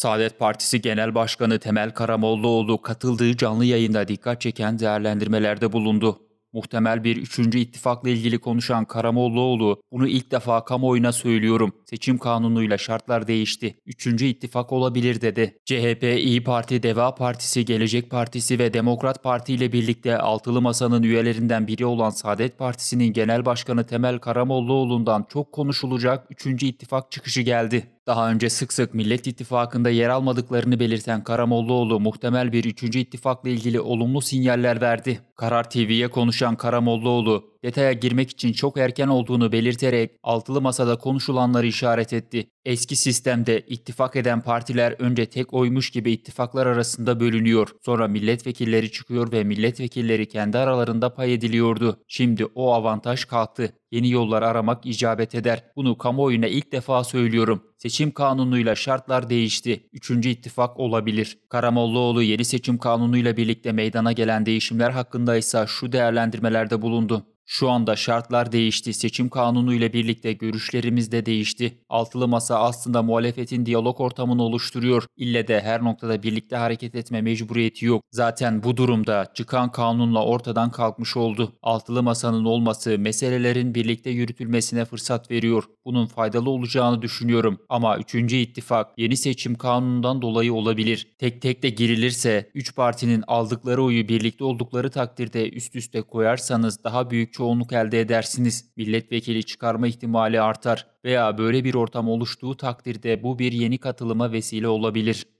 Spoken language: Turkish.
Saadet Partisi Genel Başkanı Temel Karamollaoğlu katıldığı canlı yayında dikkat çeken değerlendirmelerde bulundu. Muhtemel bir üçüncü ittifakla ilgili konuşan Karamollaoğlu, bunu ilk defa kamuoyuna söylüyorum. Seçim kanunuyla şartlar değişti. Üçüncü ittifak olabilir dedi. CHP, İyi Parti, Deva Partisi, Gelecek Partisi ve Demokrat Parti ile birlikte altılı masanın üyelerinden biri olan Saadet Partisi'nin Genel Başkanı Temel Karamollaoğlu'ndan çok konuşulacak üçüncü ittifak çıkışı geldi. Daha önce sık sık Millet İttifakı'nda yer almadıklarını belirten Karamollaoğlu muhtemel bir 3. ittifakla ilgili olumlu sinyaller verdi. Karar TV'ye konuşan Karamollaoğlu, detaya girmek için çok erken olduğunu belirterek altılı masada konuşulanları işaret etti. Eski sistemde ittifak eden partiler önce tek oymuş gibi ittifaklar arasında bölünüyor. Sonra milletvekilleri çıkıyor ve milletvekilleri kendi aralarında pay ediliyordu. Şimdi o avantaj kalktı. Yeni yollar aramak icabet eder. Bunu kamuoyuna ilk defa söylüyorum. Seçim kanunuyla şartlar değişti. Üçüncü ittifak olabilir. Karamollaoğlu yeni seçim kanunuyla birlikte meydana gelen değişimler hakkında ise şu değerlendirmelerde bulundu. Şu anda şartlar değişti. Seçim kanunu ile birlikte görüşlerimiz de değişti. Altılı masa aslında muhalefetin diyalog ortamını oluşturuyor. İlle de her noktada birlikte hareket etme mecburiyeti yok. Zaten bu durumda çıkan kanunla ortadan kalkmış oldu. Altılı masanın olması meselelerin birlikte yürütülmesine fırsat veriyor. Bunun faydalı olacağını düşünüyorum. Ama 3. ittifak yeni seçim kanunundan dolayı olabilir. Tek tek de girilirse 3 partinin aldıkları oyu birlikte oldukları takdirde üst üste koyarsanız daha büyük çoğunluk elde edersiniz. Milletvekili çıkarma ihtimali artar veya böyle bir ortam oluştuğu takdirde bu bir yeni katılıma vesile olabilir.